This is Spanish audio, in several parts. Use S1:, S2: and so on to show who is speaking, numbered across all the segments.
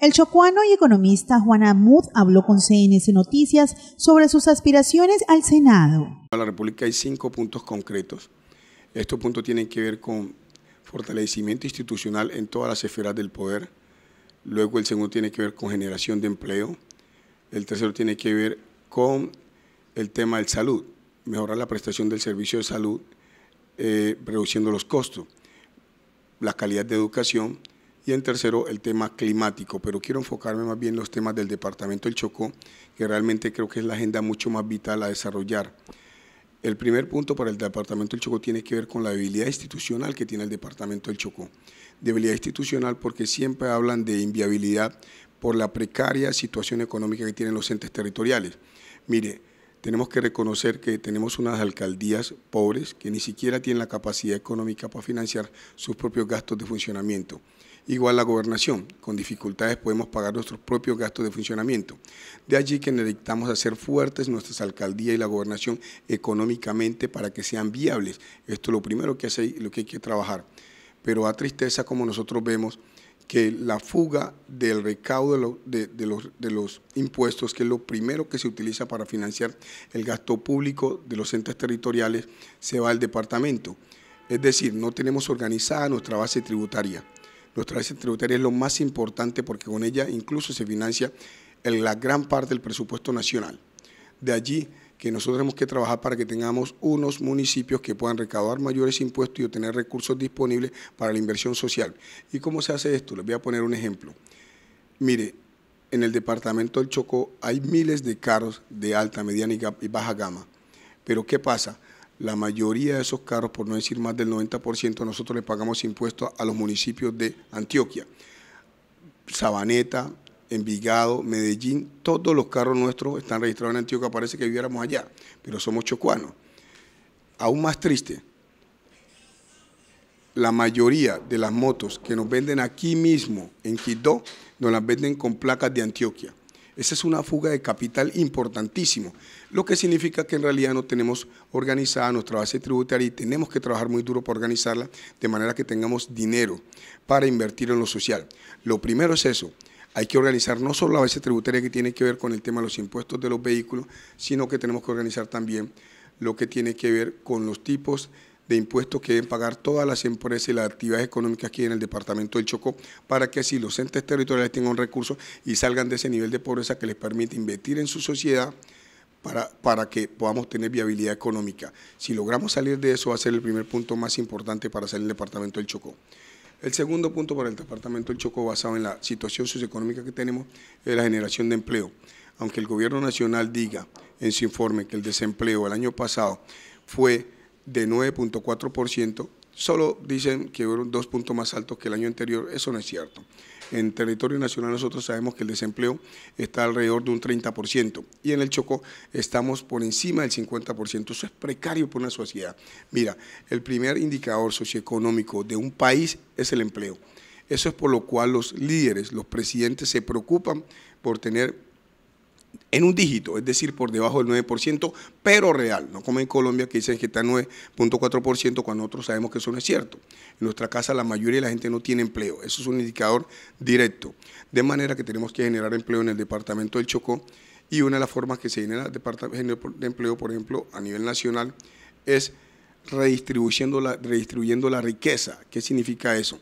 S1: El chocuano y economista Juan Amud habló con CNS Noticias sobre sus aspiraciones al Senado.
S2: En la República hay cinco puntos concretos. Estos puntos tienen que ver con fortalecimiento institucional en todas las esferas del poder. Luego el segundo tiene que ver con generación de empleo. El tercero tiene que ver con el tema de salud, mejorar la prestación del servicio de salud, eh, reduciendo los costos, la calidad de educación y en tercero el tema climático, pero quiero enfocarme más bien en los temas del Departamento del Chocó, que realmente creo que es la agenda mucho más vital a desarrollar. El primer punto para el Departamento del Chocó tiene que ver con la debilidad institucional que tiene el Departamento del Chocó. Debilidad institucional porque siempre hablan de inviabilidad por la precaria situación económica que tienen los entes territoriales. Mire, tenemos que reconocer que tenemos unas alcaldías pobres que ni siquiera tienen la capacidad económica para financiar sus propios gastos de funcionamiento. Igual la gobernación, con dificultades podemos pagar nuestros propios gastos de funcionamiento. De allí que necesitamos hacer fuertes nuestras alcaldías y la gobernación económicamente para que sean viables. Esto es lo primero que, hace, lo que hay que trabajar. Pero a tristeza como nosotros vemos que la fuga del recaudo de, los, de, los, impuestos, que es lo primero que se utiliza para financiar el gasto público de los entes territoriales, se va al departamento. Es decir, no tenemos organizada nuestra base tributaria los trajes tributaria es lo más importante porque con ella incluso se financia en la gran parte del presupuesto nacional. De allí que nosotros tenemos que trabajar para que tengamos unos municipios que puedan recaudar mayores impuestos y obtener recursos disponibles para la inversión social. ¿Y cómo se hace esto? Les voy a poner un ejemplo. Mire, en el departamento del Chocó hay miles de carros de alta, mediana y baja gama. Pero ¿qué pasa? La mayoría de esos carros, por no decir más del 90%, nosotros le pagamos impuestos a los municipios de Antioquia. Sabaneta, Envigado, Medellín, todos los carros nuestros están registrados en Antioquia, parece que viviéramos allá, pero somos chocuanos. Aún más triste, la mayoría de las motos que nos venden aquí mismo en Quito nos las venden con placas de Antioquia. Esa es una fuga de capital importantísimo, lo que significa que en realidad no tenemos organizada nuestra base tributaria y tenemos que trabajar muy duro para organizarla de manera que tengamos dinero para invertir en lo social. Lo primero es eso, hay que organizar no solo la base tributaria que tiene que ver con el tema de los impuestos de los vehículos, sino que tenemos que organizar también lo que tiene que ver con los tipos de impuestos que deben pagar todas las empresas y las actividades económicas aquí en el departamento del Chocó para que así los entes territoriales tengan recursos y salgan de ese nivel de pobreza que les permite invertir en su sociedad para, para que podamos tener viabilidad económica. Si logramos salir de eso va a ser el primer punto más importante para hacer el departamento del Chocó. El segundo punto para el departamento del Chocó, basado en la situación socioeconómica que tenemos, es la generación de empleo. Aunque el gobierno nacional diga en su informe que el desempleo el año pasado fue de 9.4%, solo dicen que fueron dos puntos más altos que el año anterior, eso no es cierto. En territorio nacional nosotros sabemos que el desempleo está alrededor de un 30% y en el Chocó estamos por encima del 50%. Eso es precario para una sociedad. Mira, el primer indicador socioeconómico de un país es el empleo. Eso es por lo cual los líderes, los presidentes se preocupan por tener en un dígito, es decir, por debajo del 9%, pero real. No como en Colombia que dicen que está 9.4% cuando nosotros sabemos que eso no es cierto. En nuestra casa la mayoría de la gente no tiene empleo. Eso es un indicador directo. De manera que tenemos que generar empleo en el departamento del Chocó y una de las formas que se genera de empleo, por ejemplo, a nivel nacional es redistribuyendo la, redistribuyendo la riqueza. ¿Qué significa eso?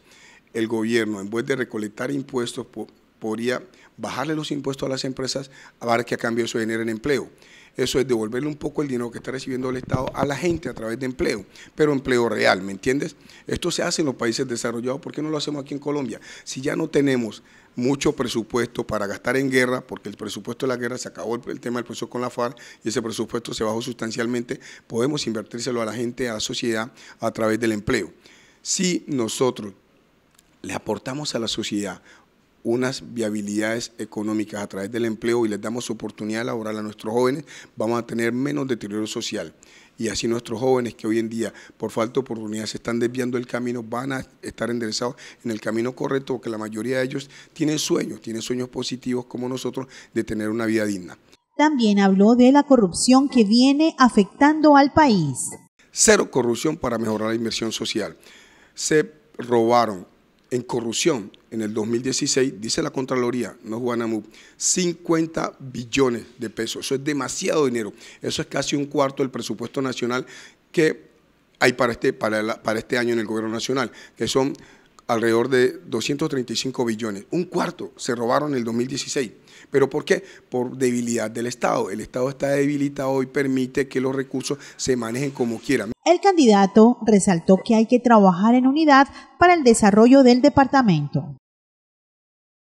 S2: El gobierno, en vez de recolectar impuestos, por, podría bajarle los impuestos a las empresas a ver que a cambio eso en empleo. Eso es devolverle un poco el dinero que está recibiendo el Estado a la gente a través de empleo, pero empleo real, ¿me entiendes? Esto se hace en los países desarrollados, ¿por qué no lo hacemos aquí en Colombia? Si ya no tenemos mucho presupuesto para gastar en guerra, porque el presupuesto de la guerra se acabó el, tema del proceso con la FARC y ese presupuesto se bajó sustancialmente, podemos invertírselo a la gente, a la sociedad, a través del empleo. Si nosotros le aportamos a la sociedad unas viabilidades económicas a través del empleo y les damos oportunidad laboral a nuestros jóvenes, vamos a tener menos deterioro social. Y así nuestros jóvenes que hoy en día por falta de oportunidades se están desviando el camino, van a estar enderezados en el camino correcto, porque la mayoría de ellos tienen sueños, tienen sueños positivos como nosotros de tener una vida digna.
S1: También habló de la corrupción que viene afectando al país.
S2: Cero corrupción para mejorar la inversión social. Se robaron en corrupción en el 2016, dice la Contraloría, no Guanamú, 50 billones de pesos. Eso es demasiado dinero. Eso es casi un cuarto del presupuesto nacional que hay para este, para, para este año en el gobierno nacional, que son alrededor de 235 billones. Un cuarto se robaron en el 2016. ¿Pero por qué? Por debilidad del Estado. El Estado está debilitado y permite que los recursos se manejen como quieran.
S1: El candidato resaltó que hay que trabajar en unidad para el desarrollo del departamento.